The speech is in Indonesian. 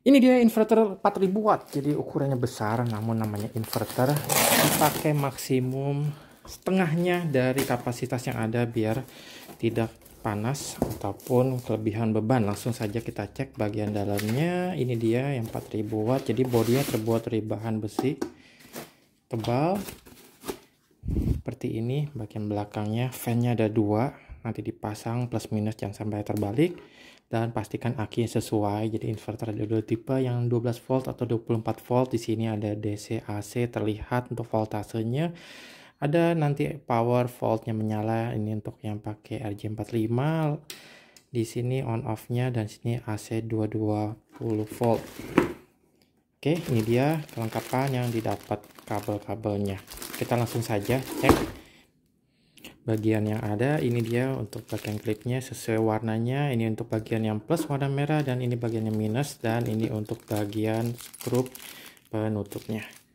Ini dia inverter 4000 watt, jadi ukurannya besar namun namanya inverter. Dipakai maksimum setengahnya dari kapasitas yang ada biar tidak panas ataupun kelebihan beban. Langsung saja kita cek bagian dalamnya. Ini dia yang 4000 watt, jadi bodinya terbuat dari bahan besi tebal. Seperti ini bagian belakangnya, fannya ada dua nanti dipasang plus minus jangan sampai terbalik dan pastikan aki sesuai jadi inverter ada dua tipe yang 12 volt atau 24 volt di sini ada DC AC terlihat untuk voltasenya ada nanti power voltnya menyala ini untuk yang pakai RJ45 di sini on off nya dan sini AC 220 volt Oke, ini dia kelengkapan yang didapat kabel-kabelnya. Kita langsung saja cek bagian yang ada ini dia untuk bagian klipnya sesuai warnanya ini untuk bagian yang plus warna merah dan ini bagian yang minus dan ini untuk bagian skrup penutupnya